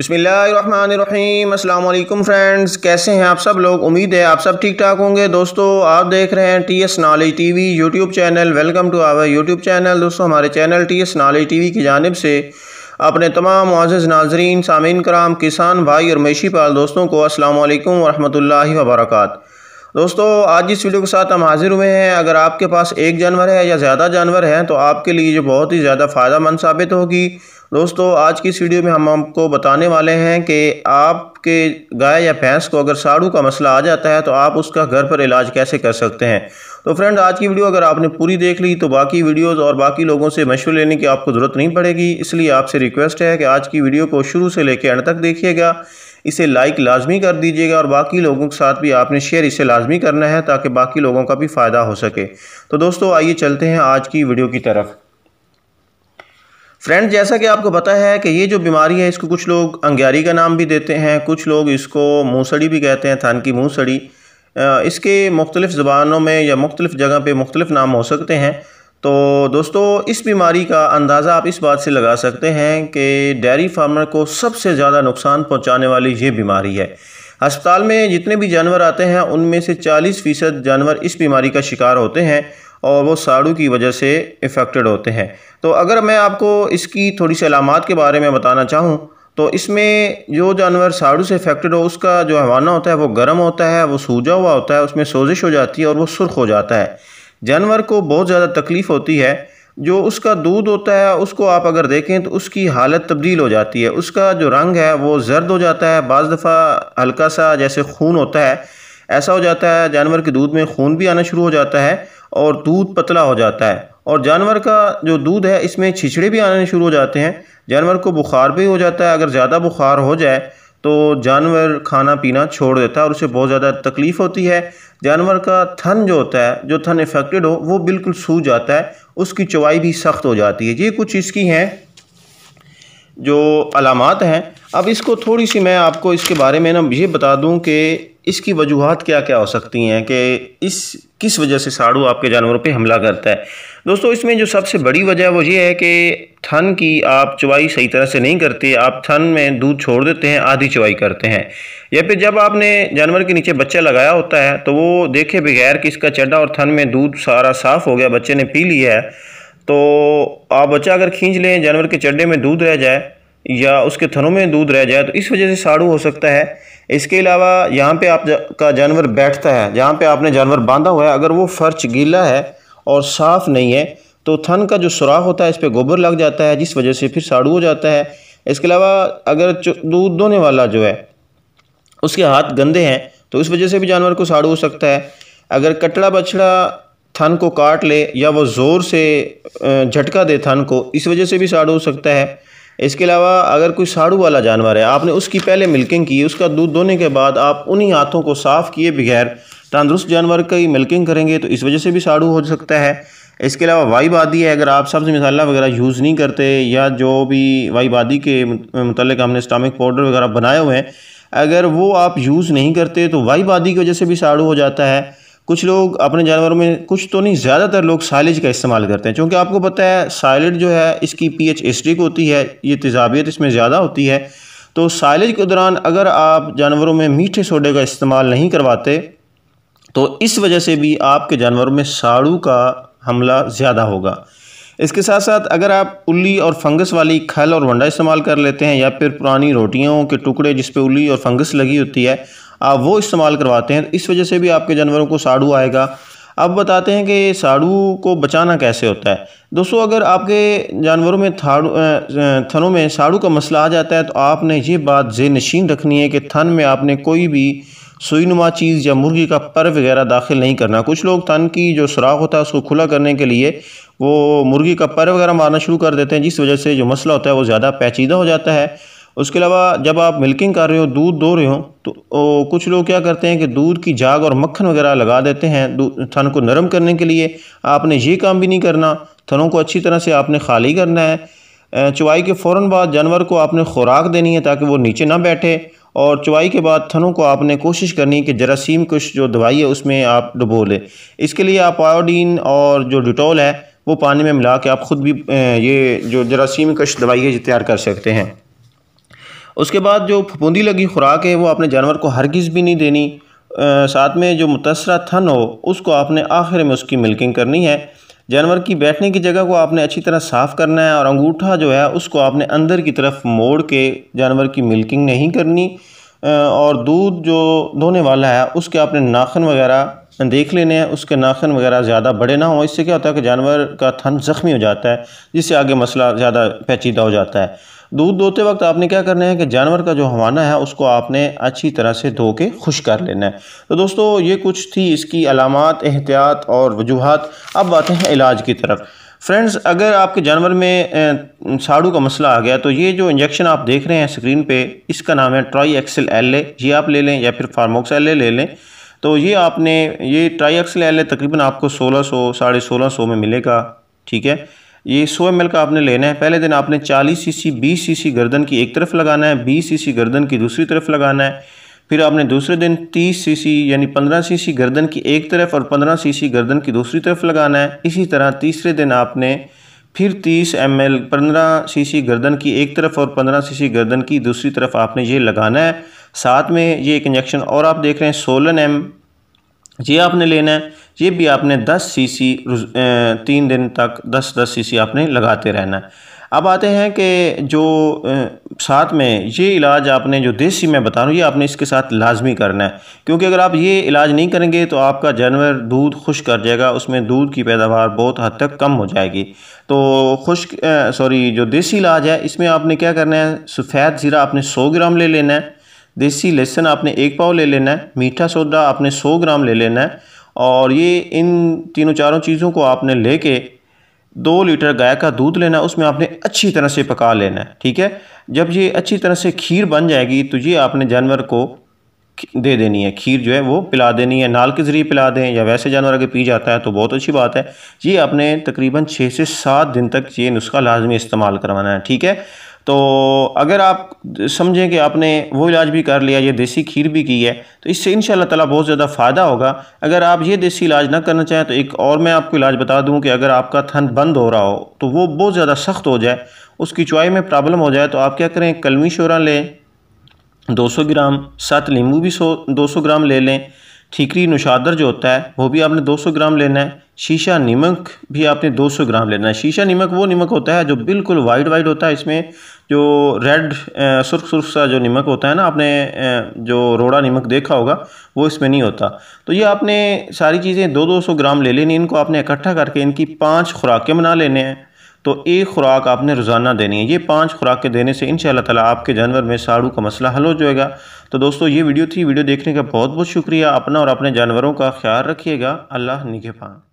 अस्सलाम अल्लाम फ्रेंड्स कैसे हैं आप सब लोग उम्मीद है आप सब ठीक ठाक होंगे दोस्तों आप देख रहे हैं T S knowledge T V YouTube channel welcome to our YouTube channel दोस्तों हमारे channel T S knowledge T V की जानब से अपने तमाम मुआज़ नाजरीन सामीन कराम किसान भाई और मेशी पाल दोस्तों को अस्सलाम वालेकुम वरहमतुल्लाहि दोस्तों आज इस वीडियो के साथ हम हाजिर हुए हैं अगर आपके पास एक जानवर है या ज़्यादा जानवर हैं तो आपके लिए जो बहुत ही ज़्यादा फ़ायदा मंद साबित होगी दोस्तों आज की इस वीडियो में हम आपको बताने वाले हैं कि आपके गाय या भैंस को अगर साड़ू का मसला आ जाता है तो आप उसका घर पर इलाज कैसे कर सकते हैं तो फ्रेंड आज की वीडियो अगर आपने पूरी देख ली तो बाकी वीडियोस और बाकी लोगों से मशवरे लेने की आपको ज़रूरत नहीं पड़ेगी इसलिए आपसे रिक्वेस्ट है कि आज की वीडियो को शुरू से लेकर एंड तक देखिएगा इसे लाइक लाजमी कर दीजिएगा और बाकी लोगों के साथ भी आपने शेयर इसे लाजमी करना है ताकि बाकी लोगों का भी फ़ायदा हो सके तो दोस्तों आइए चलते हैं आज की वीडियो की तरफ फ्रेंड जैसा कि आपको पता है कि ये जो बीमारी है इसको कुछ लोग अंग्यारी का नाम भी देते हैं कुछ लोग इसको मूँसड़ी भी कहते हैं थान की मूँसड़ी इसके मुख्तलिफ़ ज़बानों में या मुख्तलिफ़ जगह पे मुख्तलिफ़ नाम हो सकते हैं तो दोस्तों इस बीमारी का अंदाज़ा आप इस बात से लगा सकते हैं कि डेयरी फार्मर को सबसे ज़्यादा नुकसान पहुँचाने वाली ये बीमारी है अस्पताल में जितने भी जानवर आते हैं उनमें से चालीस फ़ीसद जानवर इस बीमारी का शिकार होते हैं और वो साड़ू की वजह से इफ़ेक्टेड होते हैं तो अगर मैं आपको इसकी थोड़ी सी अलामत के बारे में बताना चाहूँ तो इसमें जो जानवर साड़ू से इफेक्टेड हो उसका जो हवाना होता है वो गर्म होता है वो सूजा हुआ होता है उसमें सोजिश हो जाती है और वो सुर्ख हो जाता है जानवर को बहुत ज़्यादा तकलीफ़ होती है जो उसका दूध होता है उसको आप अगर देखें तो उसकी हालत तब्दील हो जाती है उसका जो रंग है वो जर्द हो जाता है बज़ दफ़ा हल्का सा जैसे खून होता है ऐसा हो जाता है जानवर के दूध में खून भी आना शुरू हो जाता है और दूध पतला हो जाता है और जानवर का जो दूध है इसमें छिछड़े भी आने शुरू हो जाते हैं जानवर को बुखार भी हो जाता है अगर ज़्यादा बुखार हो जाए तो जानवर खाना पीना छोड़ देता है और उसे बहुत ज़्यादा तकलीफ़ होती है जानवर का थन जो होता है जो थन इफेक्टेड हो वो बिल्कुल सूज जाता है उसकी चवाई भी सख्त हो जाती है ये कुछ इसकी हैं जो अलामत हैं अब इसको थोड़ी सी मैं आपको इसके बारे में ना ये बता दूं कि इसकी वजूहत क्या क्या हो सकती हैं कि इस किस वजह से साड़ू आपके जानवरों पे हमला करता है दोस्तों इसमें जो सबसे बड़ी वजह वो ये है कि थन की आप चवाई सही तरह से नहीं करते आप थन में दूध छोड़ देते हैं आधी चवाई करते हैं या फिर जब आपने जानवर के नीचे बच्चा लगाया होता है तो वो देखे बगैर कि इसका चड्डा और थन में दूध सारा साफ़ हो गया बच्चे ने पी लिया है तो आप बच्चा अगर खींच लें जानवर के चड्डे में दूध रह जाए या उसके थनों में दूध रह जाए तो इस वजह से साड़ू हो सकता है इसके अलावा यहाँ पे आप जा, का जानवर बैठता है जहाँ पे आपने जानवर बांधा हुआ है अगर वो फर्च गीला है और साफ़ नहीं है तो थन का जो सुराख होता है इस पर गोबर लग जाता है जिस वजह से फिर साड़ू हो जाता है इसके अलावा अगर दूध धोने वाला जो है उसके हाथ गंदे हैं तो इस वजह से भी जानवर को साड़ू हो सकता है अगर कटड़ा बछड़ा थन को काट ले या वो ज़ोर से झटका दे थन को इस वजह से भी साड़ू हो सकता है इसके अलावा अगर कोई साड़ू वाला जानवर है आपने उसकी पहले मिल्किंग की उसका दूध दोने के बाद आप उन्हीं हाथों को साफ़ किए बगैर तंदरुस्त जानवर की मिल्किंग करेंगे तो इस वजह से भी साड़ू हो सकता है इसके अलावा वाई आदि है अगर आप सब्ज़ मसाला वगैरह यूज़ नहीं करते या जो भी वाई आदि के मतलब हमने स्टामिक पाउडर वगैरह बनाए हुए हैं अगर वो आप यूज़ नहीं करते तो वाई आदि की वजह से भी साड़ू हो जाता है कुछ लोग अपने जानवरों में कुछ तो नहीं ज़्यादातर लोग साइलेज का इस्तेमाल करते हैं क्योंकि आपको पता है साइलेज जो है इसकी पीएच एस्ट्रिक होती है ये तेजाबियत इसमें ज़्यादा होती है तो साइलेज के दौरान अगर आप जानवरों में मीठे सोडे का इस्तेमाल नहीं करवाते तो इस वजह से भी आपके जानवरों में साड़ू का हमला ज़्यादा होगा इसके साथ साथ अगर आप उल्ली और फंगस वाली खल और वंडा इस्तेमाल कर लेते हैं या फिर पुरानी रोटियों के टुकड़े जिस पे उल्ली और फंगस लगी होती है आप वो इस्तेमाल करवाते हैं तो इस वजह से भी आपके जानवरों को साड़ू आएगा अब बताते हैं कि साड़ू को बचाना कैसे होता है दोस्तों अगर आपके जानवरों में थाड़ू थनों में साड़ू का मसला आ जाता है तो आपने ये बात जे नशीन रखनी है कि थन में आपने कोई भी सुई नुमा चीज़ या मुर्गी का पर वगैरह दाखिल नहीं करना कुछ लोग थन की जो सुराख होता है उसको खुला करने के लिए वो मुर्गी का पर वगैरह मारना शुरू कर देते हैं जिस वजह से जो मसला होता है वो ज़्यादा पेचीदा हो जाता है उसके अलावा जब आप मिल्किंग कर रहे हो दूध दो रहे हो तो ओ, कुछ लोग क्या करते हैं कि दूध की जाग और मक्खन वगैरह लगा देते हैं थन को नरम करने के लिए आपने ये काम भी नहीं करना थनों को अच्छी तरह से आपने खाली करना है चवाई के फ़ौर बाद जानवर को आपने खुराक देनी है ताकि वो नीचे ना बैठे और चवाई के बाद थनों को आपने कोशिश करनी है कि जरासीम कुछ जो दवाई है उसमें आप डुबो लें इसके लिए आप आयोडीन और जो डिटोल है वो पानी में मिला के आप ख़ुद भी ये जो जरासीम कश दवाई है तैयार कर सकते हैं उसके बाद जो फफूंदी लगी खुराक है वो आपने जानवर को हरगिज़ भी नहीं देनी आ, साथ में जो मुतासरा थन हो उसको आपने आखिर में उसकी मिल्किंग करनी है जानवर की बैठने की जगह को आपने अच्छी तरह साफ़ करना है और अंगूठा जो है उसको आपने अंदर की तरफ मोड़ के जानवर की मिल्किंग नहीं करनी और दूध जो धोने वाला है उसके आपने नाखन वगैरह देख लेने हैं उसके नाखन वगैरह ज़्यादा बड़े ना हों इससे क्या होता है कि जानवर का थन ज़ख्मी हो जाता है जिससे आगे मसला ज़्यादा पेचीदा हो जाता है दूध दोते वक्त आपने क्या करना है कि जानवर का जो हवाना है उसको आपने अच्छी तरह से धो के खुश कर लेना है तो दोस्तों ये कुछ थी इसकी अलामत एहतियात और वजूहत अब आते हैं इलाज की तरफ फ्रेंड्स अगर आपके जानवर में साड़ू का मसला आ गया तो ये जो इंजेक्शन आप देख रहे हैं स्क्रीन पे इसका नाम है ट्राई एक्सल एल ये आप ले लें या फिर फार्मोक्स एल ले लें तो ये आपने ये ट्राई एक्सल एल तकरीबन आपको सोलह सौ साढ़े सोलह सौ में मिलेगा ठीक है ये 100 एम का आपने लेना है पहले दिन आपने 40 सीसी 20 सीसी गर्दन की एक तरफ लगाना है 20 सीसी गर्दन की दूसरी तरफ लगाना है फिर आपने दूसरे दिन 30 सीसी यानी 15 सीसी गर्दन की एक तरफ और 15 सीसी गर्दन की दूसरी तरफ लगाना है इसी तरह तीसरे दिन आपने फिर 30 एम एल पंद्रह सी गर्दन की एक तरफ और पंद्रह सी गर्दन की दूसरी तरफ आपने ये लगाना है साथ में ये एक इंजेक्शन और आप देख रहे हैं सोलन एम ये आपने लेना है ये भी आपने 10 सीसी तीन दिन तक 10 10 सीसी आपने लगाते रहना है अब आते हैं कि जो साथ में ये इलाज आपने जो देसी मैं बता रहा हूँ ये आपने इसके साथ लाजमी करना है क्योंकि अगर आप ये इलाज नहीं करेंगे तो आपका जानवर दूध खुश कर जाएगा उसमें दूध की पैदावार बहुत हद तक कम हो जाएगी तो खुश सॉरी जो देसी इलाज है इसमें आपने क्या करना है सफ़ेद ज़ीरा आपने सौ ग्राम ले लेना है देसी लहसुन आपने एक पाव ले लेना है मीठा सौदा आपने सौ ग्राम ले लेना है और ये इन तीनों चारों चीज़ों को आपने लेके दो लीटर गाय का दूध लेना उसमें आपने अच्छी तरह से पका लेना है ठीक है जब ये अच्छी तरह से खीर बन जाएगी तो ये आपने जानवर को दे देनी है खीर जो है वो पिला देनी है नाल के ज़रिए पिला दें या वैसे जानवर अगर पी जाता है तो बहुत अच्छी बात है ये आपने तकरीबन छः से सात दिन तक ये नुस्खा लाजमी इस्तेमाल करवाना है ठीक है तो अगर आप समझें कि आपने वो इलाज भी कर लिया ये देसी खीर भी की है तो इससे इन ताला बहुत ज़्यादा फ़ायदा होगा अगर आप ये देसी इलाज ना करना चाहें तो एक और मैं आपको इलाज बता दूं कि अगर आपका थन बंद हो रहा हो तो वो बहुत ज़्यादा सख्त हो जाए उसकी चुआई में प्रॉब्लम हो जाए तो आप क्या करें कलमी शोरा लें दो ग्राम सात नींबू भी सौ ग्राम ले लें ठीकरी नुशादर जो होता है वो भी आपने 200 ग्राम लेना है शीशा नमक भी आपने 200 ग्राम लेना है शीशा नमक वो नमक होता है जो बिल्कुल वाइट वाइट होता है इसमें जो रेड सुर्ख सुर्ख सा जो नमक होता है ना आपने जो रोड़ा नमक देखा होगा वो इसमें नहीं होता तो ये आपने सारी चीज़ें दो दो सौ ग्राम ले लेनी इनको आपने इकट्ठा करके इनकी पाँच खुराकें बना लेने हैं तो एक खुराक आपने रोज़ाना देनी है ये पांच खुराक के देने से इन ताला आपके जानवर में साड़ू का मसला हल हो जाएगा तो दोस्तों ये वीडियो थी वीडियो देखने का बहुत बहुत शुक्रिया अपना और अपने जानवरों का ख्याल रखिएगा अल्लाह निगेफान